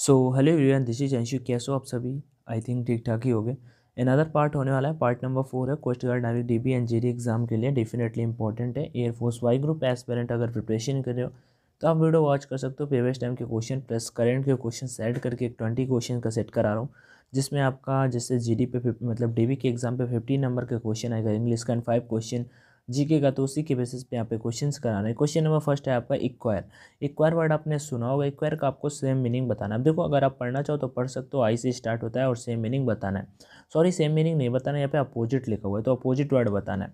so hello everyone this is Anshu कैसे हो आप सभी आई थिंक ठीक ठाक ही हो गए अनदर पार्ट होने वाला है पार्ट नंबर फोर है कोस्ट गार्ड नागरिक D B and G exam के लिए डेफिनेटली इंपॉर्टेंट है एयरफोर्स वाई ग्रुप पेरेंट अगर प्रिपरेशन कर रहे हो तो आप वीडियो वॉच कर सकते हो प्रीवियस टाइम के क्वेश्चन प्लस करेंट के क्वेश्चन सेट करके एक ट्वेंटी क्वेश्चन का सेट करा रहा हूँ जिसमें आपका जैसे जी पे मतलब डी के एग्जाम पे फिफ्टी नंबर के क्वेश्चन आएगा इंग्लिश का एंड फाइव क्वेश्चन जीके का तो उसी के बेसिस पे यहाँ पे क्वेश्चंस करा रहे हैं क्वेश्चन नंबर फर्स्ट है आपका इक्वायर इक्वायर वर्ड आपने सुना होगा इक्वायर का आपको सेम मीनिंग बताना है देखो अगर आप पढ़ना चाहो तो पढ़ सकते हो आई से स्टार्ट होता है और सेम मीनिंग बताना है सॉरी सेम मीनिंग नहीं बताना यहाँ पे अपोजिट लिखा हुआ है तो अपोजिट वर्ड बताना है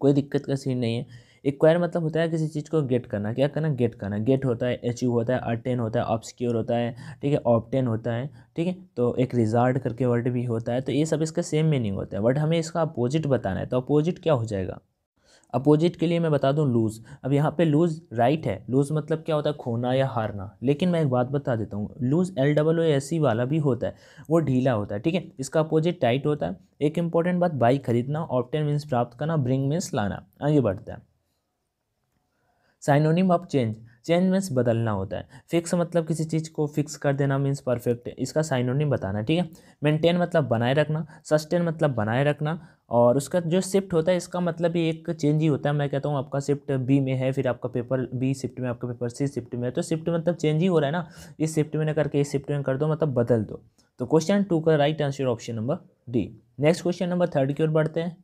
कोई दिक्कत का सीन नहीं है एक्वायर मतलब होता है किसी चीज़ को गेट करना क्या करना गेट करना गेट होता है अचीव होता है अटेन होता है ऑब्सक्योर होता है ठीक है ऑप्टेन होता है ठीक है तो एक रिजार्ड करके वर्ड भी होता है तो ये सब इसका सेम मीनिंग होता है बट हमें इसका अपोजिट बताना है तो अपोजिट क्या हो जाएगा अपोजिट के लिए मैं बता दूं लूज़ अब यहाँ पे लूज़ राइट है लूज़ मतलब क्या होता है खोना या हारना लेकिन मैं एक बात बता देता हूँ loose L double O S C वाला भी होता है वो ढीला होता है ठीक है इसका अपोजिट टाइट होता है एक इंपॉर्टेंट बात बाइक खरीदना ऑप्टेन मीन्स प्राप्त करना ब्रिंग मीन्स लाना आगे बढ़ता है synonym of change change means बदलना होता है फिक्स मतलब किसी चीज़ को फिक्स कर देना मीन्स परफेक्ट इसका साइनोनिम बताना ठीक है मेंटेन मतलब बनाए रखना सस्टेन मतलब बनाए रखना और उसका जो शिफ्ट होता है इसका मतलब भी एक चेंज ही होता है मैं कहता हूँ आपका शिफ्ट बी में है फिर आपका पेपर बी शिफ्ट में आपका पेपर सी शिफ्ट में है तो शिफ्ट मतलब चेंज ही हो रहा है ना इस शिफ्ट में ना करके इस शिफ्ट में कर दो मतलब बदल दो तो क्वेश्चन टू का right answer option number D next question number third की ओर बढ़ते हैं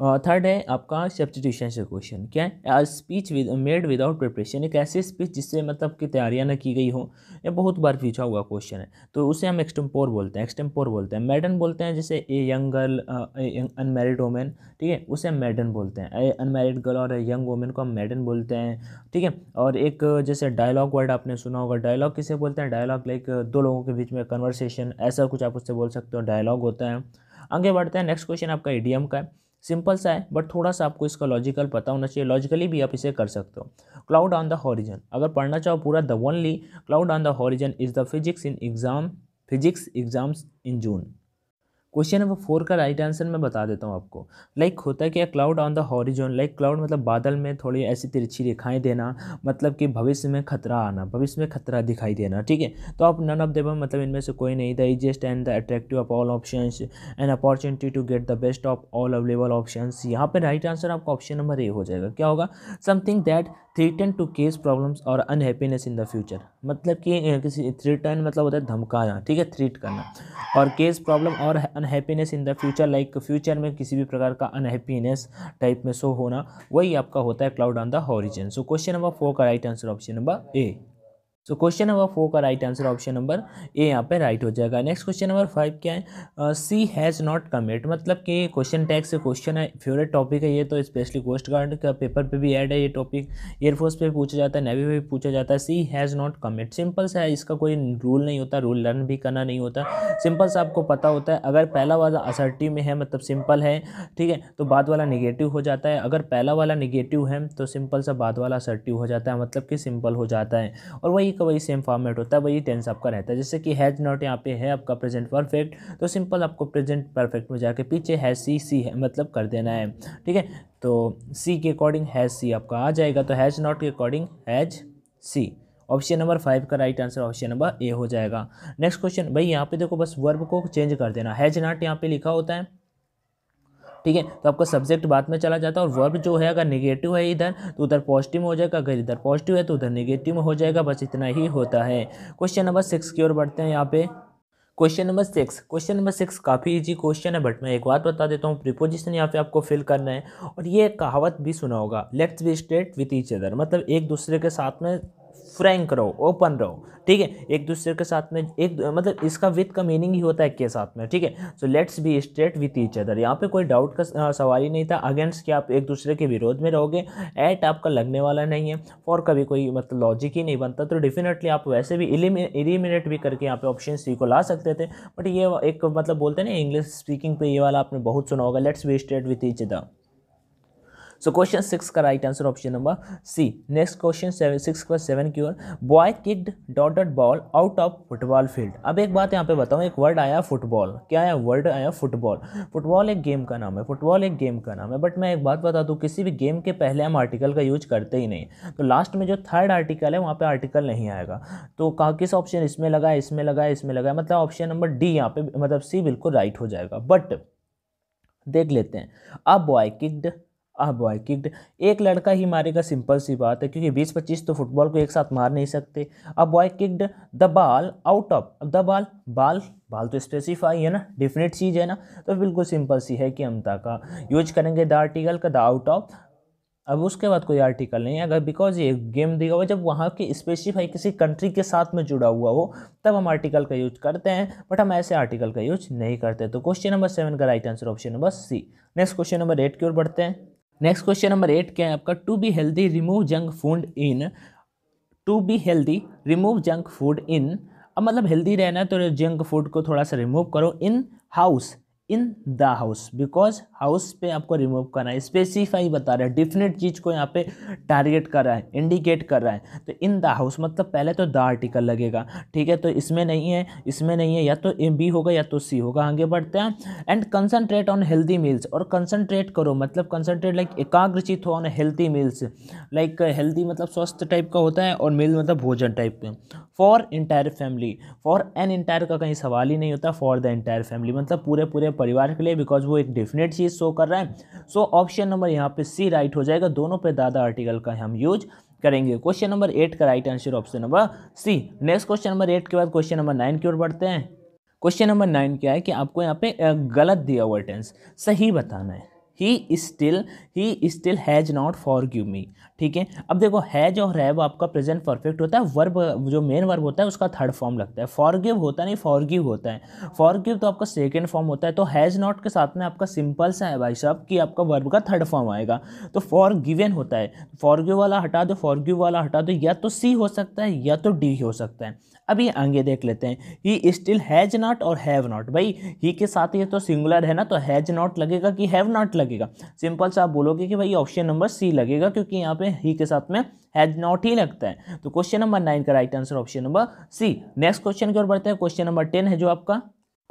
थर्ड uh, है आपका सब्सटीट्यूशन से क्वेश्चन क्या है आज speech with made without preparation एक ऐसी स्पीच जिससे मतलब कि तैयारियां ना की गई हो या बहुत बार पूछा हुआ क्वेश्चन है तो उसे हम एक्सटेम्पोर बोलते हैं एक्सटेम्पोर बोलते हैं मैडन बोलते हैं जैसे a young girl unmarried women ठीक है उसे हम मैडन बोलते हैं ए अनमेरिड गर्ल और यंग वोमेन को हम मैडन बोलते हैं ठीक है और एक जैसे डायलॉग वर्ड आपने सुना होगा डायलॉग किसे बोलते हैं डायलॉग लाइक दो लोगों के बीच में कन्वर्सेशन ऐसा कुछ आप उससे बोल सकते हो डायलॉग होता है आगे बढ़ते हैं नेक्स्ट क्वेश्चन आपका ईडीएम का है सिंपल सा है बट थोड़ा सा आपको इसका लॉजिकल पता होना चाहिए लॉजिकली भी आप इसे कर सकते हो क्लाउड ऑन द हॉरिजन अगर पढ़ना चाहो पूरा the only cloud on the horizon is the physics in exam physics exams in June question number four का राइट आंसर मैं बता देता हूँ आपको लाइक like होता है क्या cloud on the horizon like cloud मतलब बादल में थोड़ी ऐसी तिरछी रेखाएं देना मतलब कि भविष्य में खतरा आना भविष्य में खतरा दिखाई देना ठीक है तो आप नन ऑफ देवर मतलब इनमें से कोई नहीं the easiest and the attractive of all option and opportunity to get the best of all available option यहाँ पर राइट आंसर आपका ऑप्शन नंबर ए हो जाएगा क्या होगा something that threaten to cause problems और अनहैप्पीनेस इन द फ्यूचर मतलब कि किसी थ्रीटन मतलब होता है धमकाना ठीक है थ्रीट करना और केस प्रॉब्लम और unhappiness in the future like future में किसी भी प्रकार का अनहैप्पीनेस टाइप में शो होना वही आपका होता है cloud on the horizon so question number four का right answer option number A so question number four का right answer option number A यहाँ पे राइट हो जाएगा नेक्स्ट क्वेश्चन नंबर फाइव क्या है सी हैज़ नॉट कमिट मतलब कि क्वेश्चन टैग से क्वेश्चन है फेवरेट टॉपिक है ये तो स्पेशली कोस्ट गार्ड का पेपर पे भी ऐड है ये टॉपिक एयरफोर्स पे भी पूछा जाता है नेवी पे भी पूछा जाता है she has not commit simple सा है इसका कोई रूल नहीं होता रूल लर्न भी करना नहीं होता सिंपल सा आपको पता होता है अगर पहला वाला असर्टिव में है मतलब सिंपल है ठीक है तो बाद वाला निगेटिव हो जाता है अगर पहला वाला निगेटिव है तो सिंपल सा बाद वाला असर्टिव हो जाता है मतलब कि सिंपल हो जाता है और वही वही का वही सेम फॉर्मेट होता है वही टेंस आपका रहता है जैसे कि हैज़ नॉट यहाँ पे है आपका प्रेजेंट परफेक्ट तो सिंपल आपको प्रेजेंट परफेक्ट में जाके पीछे हैज़ सी सी है मतलब कर देना है ठीक है तो सी के अकॉर्डिंग हैज़ सी आपका आ जाएगा तो हैज़ नॉट के according has she option number five का right answer option number A हो जाएगा नेक्स्ट क्वेश्चन भाई यहाँ पे देखो बस वर्ब को चेंज कर देना हैज नॉट यहाँ पे लिखा होता है ठीक है तो आपका सब्जेक्ट बाद में चला जाता है और वर्ब जो है अगर निगेटिव है इधर तो उधर पॉजिटिव हो जाएगा अगर इधर पॉजिटिव है तो उधर निगेटिव हो जाएगा बस इतना ही होता है क्वेश्चन नंबर सिक्स की ओर बढ़ते हैं यहाँ पे question number six question number six काफ़ी इजी क्वेश्चन है बट मैं एक बात बता देता हूँ प्रीपोजिशन यहाँ पे आपको फिल करना है और ये कहावत भी सुना होगा let's be straight with each other मतलब एक दूसरे के साथ में फ्रैंक रहो ओपन रहो ठीक है एक दूसरे के साथ में एक मतलब इसका विथ का मीनिंग ही होता है के साथ में ठीक है so let's be straight with each other यहाँ पे कोई डाउट का सवाल ही नहीं था अगेंस्ट कि आप एक दूसरे के विरोध में रहोगे एट आपका लगने वाला नहीं है फॉर कभी कोई मतलब लॉजिक ही नहीं बनता तो डेफिनेटली आप वैसे भी इलिमिनेट भी करके यहाँ पे ऑप्शन सी को ला सकते थे बट ये एक मतलब बोलते हैं ना इंग्लिश स्पीकिंग पे ये वाला आपने बहुत सुना होगा let's be straight with each other so question six का right answer option number C next question six का सेवन की ओर boy kicked dotted ball out of football field अब एक बात यहाँ पे बताऊँ एक वर्ड आया फुटबॉल क्या आया वर्ड आया फुटबॉल फुटबॉल एक गेम का नाम है फुटबॉल एक गेम का नाम है बट मैं एक बात बता दूँ किसी भी गेम के पहले हम आर्टिकल का यूज करते ही नहीं तो लास्ट में जो थर्ड आर्टिकल है वहाँ पर आर्टिकल नहीं आएगा तो कहा किस ऑप्शन इसमें लगा इसमें लगा इसमें लगा मतलब ऑप्शन नंबर डी यहाँ पे मतलब सी बिल्कुल राइट हो जाएगा बट देख लेते हैं अब बॉय किड आ बॉय किड एक लड़का ही मारेगा सिंपल सी बात है क्योंकि बीस पच्चीस तो फुटबॉल को एक साथ मार नहीं सकते अब boy kicked the ball out of अब द बाल बाल बाल तो स्पेसिफाई है ना डिफिनेट चीज़ है ना तो बिल्कुल सिंपल सी है कि हमता का यूज करेंगे द आर्टिकल का द आउट ऑफ अब उसके बाद कोई आर्टिकल नहीं है अगर बिकॉज ये गेम दिया हुआ जब वहाँ की स्पेसिफाई किसी कंट्री के साथ में जुड़ा हुआ हो तब हम आर्टिकल का यूज करते हैं बट हम ऐसे आर्टिकल का यूज नहीं करते तो क्वेश्चन नंबर सेवन का right answer option number C next question number eight की ओर बढ़ते हैं नेक्स्ट क्वेश्चन नंबर एट क्या है आपका to be healthy remove junk food in to be healthy remove junk food in अब मतलब हेल्दी रहना है तो जंक फूड को थोड़ा सा रिमूव करो in house in the house because house पे आपको रिमूव करना है स्पेसिफाई बता रहा है डिफिनेट चीज़ को यहाँ पे टारगेट कर रहा है इंडिकेट कर रहा है तो इन द हाउस मतलब पहले तो द आर्टिकल लगेगा ठीक है तो इसमें नहीं है इसमें नहीं है या तो ए बी होगा या तो सी होगा आगे बढ़ते हैं and concentrate on healthy meals और कंसनट्रेट करो मतलब कंसनट्रेट लाइक एकाग्रचित हो on healthy meals like healthy मतलब स्वस्थ टाइप का होता है और मील मतलब भोजन टाइप का for entire family for an entire का कहीं सवाल ही नहीं होता फॉर द इंटायर फैमिली मतलब पूरे पूरे परिवार के लिए बिकॉज वो एक डेफिनेट चीज़ शो कर रहा है सो ऑप्शन नंबर यहाँ पे सी राइट हो जाएगा दोनों पे दादा आर्टिकल का हम यूज करेंगे क्वेश्चन नंबर एट का right answer option number C next question number eight के बाद क्वेश्चन नंबर नाइन की ओर बढ़ते हैं क्वेश्चन नंबर नाइन क्या है कि आपको यहाँ पे गलत दिया हुआ टेंस सही बताना है he still he still has not forgive me ठीक है अब देखो हैज और है वो आपका प्रेजेंट परफेक्ट होता है वर्ब जो मेन वर्ब होता है उसका थर्ड फॉर्म लगता है फॉर गिव होता नहीं फॉर गिव होता है फॉर गिव तो आपका सेकेंड फॉर्म होता है तो हैज़ नॉट के साथ में आपका सिंपल सा है भाई साहब कि आपका वर्ब का थर्ड फॉर्म आएगा तो फॉर गिवेन होता है फॉर गिव वाला हटा दो फॉर गिव वाला हटा दो या तो सी हो सकता है या तो डी हो सकता है अभी आगे देख लेते हैं ही स्टिल हैज नॉट और हैव नॉट भाई ही के साथ ये तो सिंगुलर है ना तो हैज नॉट लगेगा कि हैव नॉट लगेगा सिंपल से आप बोलोगे कि भाई ऑप्शन नंबर सी लगेगा क्योंकि यहाँ पे ही के साथ में हैज नॉट ही लगता है तो क्वेश्चन नंबर नाइन का right answer option number C next question की ओर बढ़ते हैं क्वेश्चन नंबर टेन है जो आपका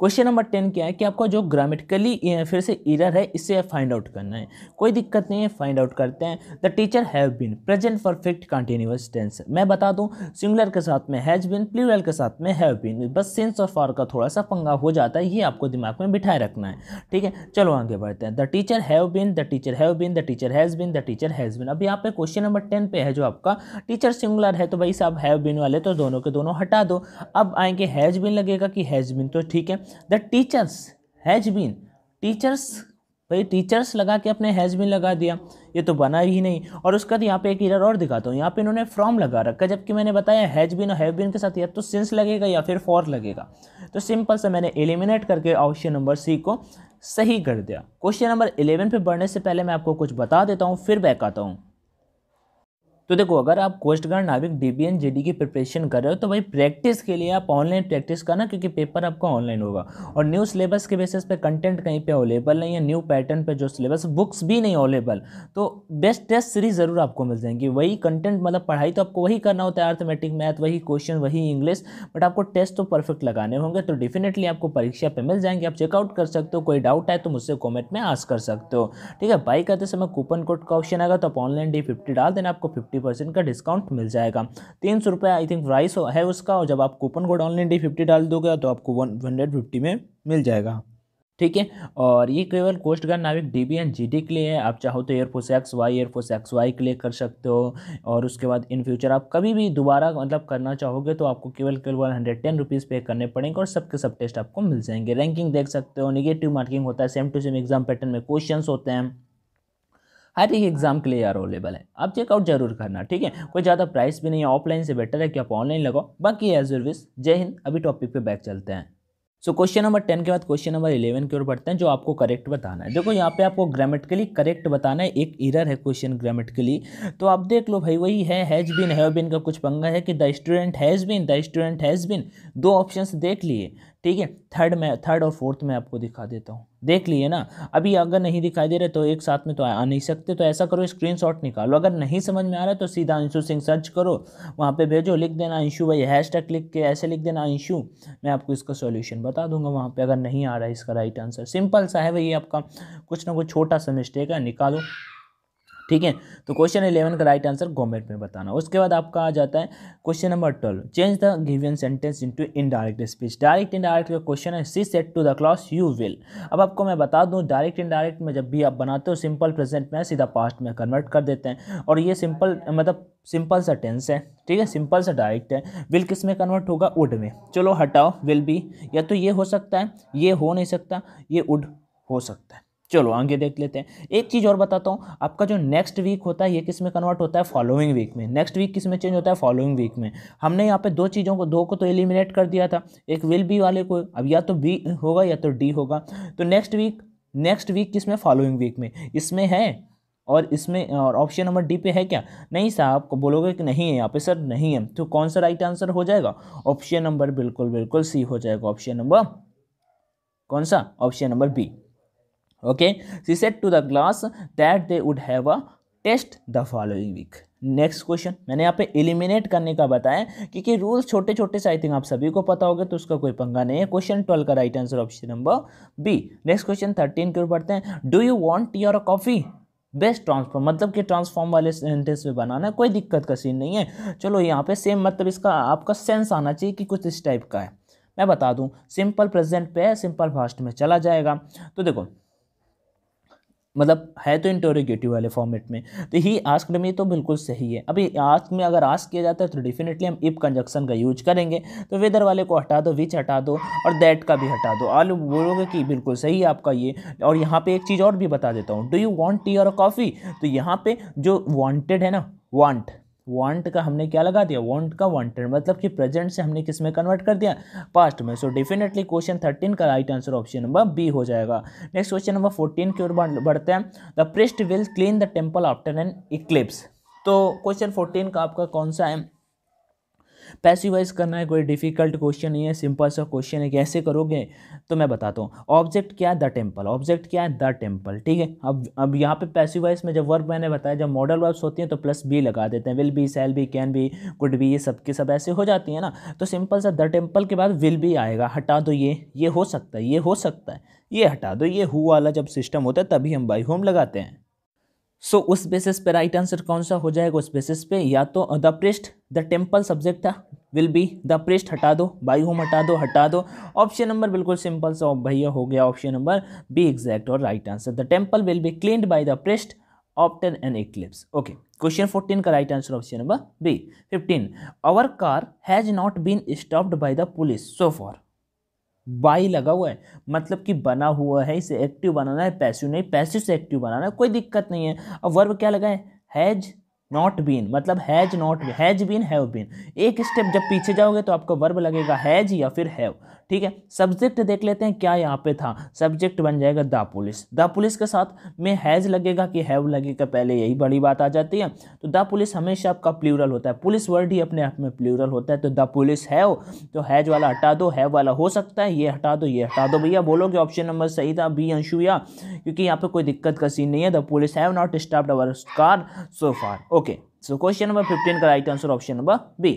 क्वेश्चन नंबर टेन क्या है कि आपका जो ग्रामेटिकली फिर से इरर है इससे फाइंड आउट करना है कोई दिक्कत नहीं है फाइंड आउट करते हैं the teacher have been present perfect continuous tense मैं बता दूं सिंगुलर के साथ में हैज बीन प्लूरल के साथ में हैव बीन बस सेंस और फॉर का थोड़ा सा पंगा हो जाता है ये आपको दिमाग में बिठाए रखना है ठीक है चलो आगे बढ़ते हैं the teacher have been the teacher have been the teacher has been the teacher has been अब यहाँ पे क्वेश्चन नंबर टेन पे है जो आपका टीचर सिंगुलर है तो भाई साहब हैव बीन वाले तो दोनों के दोनों हटा दो अब आएंगे हैज़ बीन लगेगा कि हैज़ बीन तो ठीक है the teachers has been teachers भाई टीचर्स लगा के अपने हैज़ बीन लगा दिया ये तो बना ही नहीं और उसके बाद यहाँ पे एक इरर और दिखाता हूँ यहाँ पे इन्होंने फ्रॉम लगा रखा जबकि मैंने बताया हैज़ बीन और हैव बीन के साथ या तो सिंस लगेगा या फिर फॉर लगेगा तो सिंपल से मैंने एलिमिनेट करके ऑप्शन नंबर सी को सही कर दिया क्वेश्चन नंबर इलेवन पर बढ़ने से पहले मैं आपको कुछ बता देता हूँ फिर बैक आता हूँ तो देखो अगर आप coast guard Navik DB and GD की प्रिपरेशन कर रहे हो तो भाई प्रैक्टिस के लिए आप ऑनलाइन प्रैक्टिस करना क्योंकि पेपर आपका ऑनलाइन होगा और न्यू सिलेबस के बेसिस पे कंटेंट कहीं पे अवेलेबल नहीं है न्यू पैटर्न पे जो सिलेबस बुक्स भी नहीं अवेलेबल तो बेस्ट टेस्ट सीरीज ज़रूर आपको मिल जाएंगी वही कंटेंट मतलब पढ़ाई तो आपको वही करना होता है आर्थमेटिक मैथ वही क्वेश्चन वही इंग्लिश बट आपको टेस्ट तो परफेक्ट लगाने होंगे तो डेफिनेटली आपको परीक्षा पर मिल जाएंगे आप चेकआउट कर सकते हो कोई डाउट आए तो मुझसे कॉमेंट में आस्क कर सकते हो ठीक है बाई करते समय कूपन कोड का ऑप्शन आएगा तो आप ऑनलाइन डी फिफ्टी डाल देना आपको फिफ्टी परसेंट का डिस्काउंट मिल जाएगा तीन सौ रुपये आई थिंक प्राइस है उसका और जब आप coupon code online D fifty डाल दोगे तो आपको वन हंड्रेड फिफ्टी में मिल जाएगा ठीक है और ये केवल coast guard Navik D B and G D के लिए है आप चाहो तो air force X Y air force X Y के लिए कर सकते हो और उसके बाद इन फ्यूचर आप कभी भी दोबारा मतलब करना चाहोगे तो आपको केवल केवल वन हंड्रेड टेन रुपीज़ पे करने पड़ेंगे और सबके सब टेस्ट आपको मिल जाएंगे रैंकिंग देख सकते हो निगेटिव मार्किंग होता है same to same exam pattern में क्वेश्चन होते हैं हर एक एग्ज़ाम के लिए यार अवेलेबल है आप चेकआउट जरूर करना ठीक है कोई ज़्यादा प्राइस भी नहीं है ऑफलाइन से बेटर है कि आप ऑनलाइन लगाओ बाकी एज सर्विस जय हिंद अभी टॉपिक पे बैक चलते हैं सो क्वेश्चन नंबर टेन के बाद क्वेश्चन नंबर इलेवन की ओर बढ़ते हैं जो आपको करेक्ट बताना है देखो यहाँ पे आपको ग्रामेटिकली करेक्ट बताना है एक इरर है क्वेश्चन ग्रामेटिकली तो आप देख लो भाई वही है हैज़ बिन हैव बिन का कुछ पंगा है कि the student has been the student has been दो ऑप्शंस देख लिए ठीक है थर्ड में थर्ड और फोर्थ में आपको दिखा देता हूँ देख लिए ना अभी अगर नहीं दिखाई दे रहे तो एक साथ में तो आ नहीं सकते तो ऐसा करो स्क्रीनशॉट निकालो अगर नहीं समझ में आ रहा है तो सीधा अंशु सिंह सर्च करो वहाँ पे भेजो लिख देना अंशु भाई हैश टैग लिख के ऐसे लिख देना अंशु मैं आपको इसका सॉल्यूशन बता दूंगा वहाँ पे अगर नहीं आ रहा है इसका राइट आंसर सिंपल सा है भाई आपका कुछ ना कुछ छोटा सा मिस्टेक है निकालो ठीक है तो क्वेश्चन इलेवन का राइट आंसर गवर्नमेंट में बताना उसके बाद आपका आ जाता है question number twelve change the given sentence into indirect speech direct indirect का क्वेश्चन है she said to the class you will अब आपको मैं बता दूं डायरेक्ट इनडायरेक्ट में जब भी आप बनाते हो सिंपल प्रेजेंट में सीधा पास्ट में कन्वर्ट कर देते हैं और ये सिंपल मतलब सिंपल सा टेंस है ठीक है सिंपल सा डायरेक्ट है विल किस में कन्वर्ट होगा उड में चलो हटाओ विल बी या तो ये हो सकता है ये हो नहीं सकता ये उड हो सकता है चलो आगे देख लेते हैं एक चीज़ और बताता हूँ आपका जो नेक्स्ट वीक होता है ये किस में कन्वर्ट होता है फॉलोइंग वीक में नेक्स्ट वीक किस में चेंज होता है फॉलोइंग वीक में हमने यहाँ पे दो चीज़ों को दो को तो एलिमिनेट कर दिया था एक विल बी वाले को अब या तो बी होगा या तो डी होगा तो नेक्स्ट वीक नेक्स्ट वीक किस में फॉलोइंग वीक में इसमें है और इसमें और ऑप्शन नंबर डी पे है क्या नहीं साहब आपको बोलोगे कि नहीं है यहाँ पे सर नहीं है तो कौन सा राइट आंसर हो जाएगा ऑप्शन नंबर बिल्कुल बिल्कुल सी हो जाएगा ऑप्शन नंबर कौन सा option number B okay she said to the class that they would have a test the following week next question मैंने यहाँ पे एलिमिनेट करने का बताया क्योंकि रूल्स छोटे छोटे से आई थिंक आप सभी को पता होगा तो उसका कोई पंगा नहीं है क्वेश्चन ट्वेल्व का right answer option number B next question thirteen की ओर पढ़ते हैं डू यू वांट टी और कॉफ़ी बेस्ट ट्रांसफॉर्म मतलब कि ट्रांसफॉर्म वाले सेंटेंस में बनाना कोई दिक्कत का सीन नहीं है चलो यहाँ पे सेम मतलब इसका आपका सेंस आना चाहिए कि कुछ इस टाइप का है मैं बता दूँ सिंपल प्रेजेंट पे सिंपल फास्ट में चला जाएगा तो देखो मतलब है तो इंटोरोगेटिव वाले फॉर्मेट में तो ही आस्क में तो बिल्कुल सही है अभी आस्क में अगर आस्क किया जाता है तो डेफिनेटली हम इफ कंजक्शन का यूज करेंगे तो वेदर वाले को हटा दो विच हटा दो और दैट का भी हटा दो आलू बोलोगे कि बिल्कुल सही है आपका ये और यहाँ पे एक चीज़ और भी बता देता हूँ डू यू वॉन्ट टी और कॉफ़ी तो यहाँ पर जो वॉन्टेड है ना वांट वांट का हमने क्या लगा दिया वांट का वांटेड मतलब कि प्रेजेंट से हमने किस में कन्वर्ट कर दिया पास्ट में सो डेफिनेटली क्वेश्चन थर्टीन का right answer option number B हो जाएगा नेक्स्ट क्वेश्चन नंबर फोर्टीन की ओर बढ़ते हैं the priest will clean the temple after an eclipse तो क्वेश्चन फोर्टीन का आपका कौन सा है पैसिवाइज करना है कोई डिफ़िकल्ट क्वेश्चन नहीं है सिंपल सा क्वेश्चन है कैसे करोगे तो मैं बताता हूँ ऑब्जेक्ट क्या है द टेम्पल ऑब्जेक्ट क्या है द टेम्पल ठीक है अब अब यहाँ पे पैसिवाइज में जब वर्ब मैंने बताया जब मॉडल वर्ब्स होती हैं तो प्लस बी लगा देते हैं will be shall be can be could be ये सब के सब ऐसे हो जाती है ना तो सिंपल सा द टेम्पल के बाद विल भी आएगा हटा दो ये ये हो सकता है ये हो सकता है ये हटा दो ये हु वाला जब सिस्टम होता है तभी हम बाई होम लगाते हैं सो so, उस बेसिस पे राइट आंसर कौन सा हो जाएगा उस बेसिस पे या तो the priest the temple subject था विल बी द पृष्ठ हटा दो बाई होम हटा दो हटा दो ऑप्शन नंबर बिल्कुल सिंपल सा भैया हो गया ऑप्शन नंबर बी एग्जैक्ट और right answer the temple will be clean by the priest after an eclipse okay question fourteen का right answer option number B fifteen our car has not been stopped by the police so far by लगा हुआ है मतलब कि बना हुआ है इसे एक्टिव बनाना है पैसिव नहीं पैसिव से एक्टिव बनाना है कोई दिक्कत नहीं है अब वर्ब क्या लगा हैज नॉट बीन मतलब has not has been have been एक स्टेप जब पीछे जाओगे तो आपका वर्ब लगेगा हैज या फिर हैव ठीक है सब्जेक्ट देख लेते हैं क्या यहाँ पे था सब्जेक्ट बन जाएगा द पुलिस द पुलिस के साथ में हैज़ लगेगा कि हैव लगेगा पहले यही बड़ी बात आ जाती है तो द पुलिस हमेशा आपका प्लूरल होता है पुलिस वर्ड ही अपने आप में प्लूरल होता है तो द पुलिस है तो हैज वाला हटा दो हैव वाला हो सकता है ये हटा दो ये हटा दो भैया बोलोगे ऑप्शन नंबर सही था बी या क्योंकि यहाँ पर कोई दिक्कत का सीन नहीं है the police have not stopped our car so far okay so question number fifteen का right answer option number B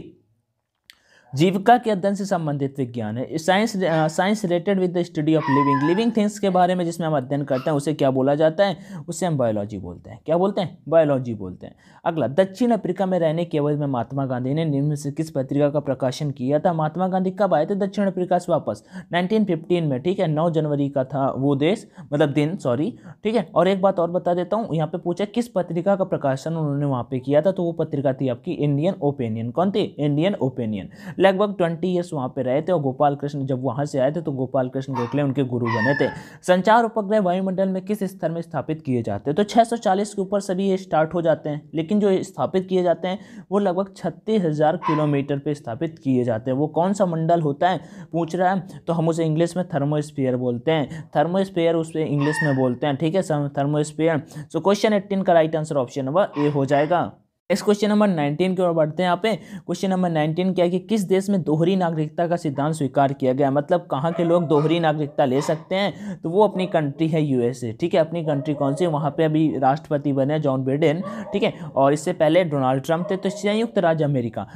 जीविका के अध्ययन से संबंधित विज्ञान है science science related with the study of living living things के बारे में जिसमें हम अध्ययन करते हैं उसे क्या बोला जाता है उसे हम बायोलॉजी बोलते हैं क्या बोलते हैं बायोलॉजी बोलते हैं अगला दक्षिण अफ्रीका में रहने के अवध में महात्मा गांधी ने निम्न से किस पत्रिका का प्रकाशन किया था महात्मा गांधी कब आए थे दक्षिण अफ्रीका से वापस नाइनटीन में ठीक है नौ जनवरी का था वो देश मतलब दिन सॉरी ठीक है और एक बात और बता देता हूँ यहाँ पे पूछा किस पत्रिका का प्रकाशन उन्होंने वहाँ पे किया था तो वो पत्रिका थी आपकी इंडियन ओपिनियन कौन थी इंडियन ओपिनियन लगभग ट्वेंटी ईयर्स वहाँ पर रहे थे और गोपाल कृष्ण जब वहाँ से आए थे तो गोपाल कृष्ण गोखले उनके गुरु बने थे संचार उपग्रह वायुमंडल में किस स्तर में स्थापित किए जाते हैं तो 640 के ऊपर सभी ये स्टार्ट हो जाते हैं लेकिन जो स्थापित किए जाते हैं वो लगभग छत्तीस हज़ार किलोमीटर पर स्थापित किए जाते हैं वो कौन सा मंडल होता है पूछ रहा है तो हम उसे इंग्लिश में थर्मोस्फीयर बोलते हैं थर्मोस्फीयर पर इंग्लिश में बोलते हैं ठीक है थर्मोस्फीयर सो क्वेश्चन एट्टीन का right answer option number A हो जाएगा इस क्वेश्चन नंबर नाइनटीन की ओर बढ़ते हैं यहाँ पे क्वेश्चन नंबर नाइनटीन क्या है कि किस देश में दोहरी नागरिकता का सिद्धांत स्वीकार किया गया मतलब कहाँ के लोग दोहरी नागरिकता ले सकते हैं तो वो अपनी कंट्री है यूएसए ठीक है अपनी कंट्री कौन सी वहाँ पे अभी राष्ट्रपति बने जॉन बिडेन ठीक है और इससे पहले डोनाल्ड ट्रंप थे तो संयुक्त राज्य America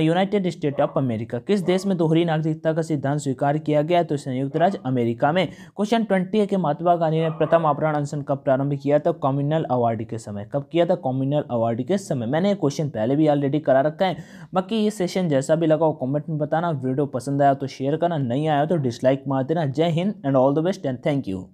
United State of America किस देश में दोहरी नागरिकता का सिद्धांत स्वीकार किया गया तो संयुक्त राज्य अमेरिका में क्वेश्चन ट्वेंटी है कि महात्मा गांधी ने प्रथम अपराण अनशन कब प्रारंभ किया था कॉम्यूनल अवार्ड के समय कब किया था कॉम्यूनल अवार्ड के समय मैंने क्वेश्चन पहले भी ऑलरेडी करा रखा है बाकी ये सेशन जैसा भी लगा हो कॉमेंट में बताना वीडियो पसंद आया तो शेयर करना नहीं आया तो डिसलाइक मार देना जय हिंद and all the best and thank you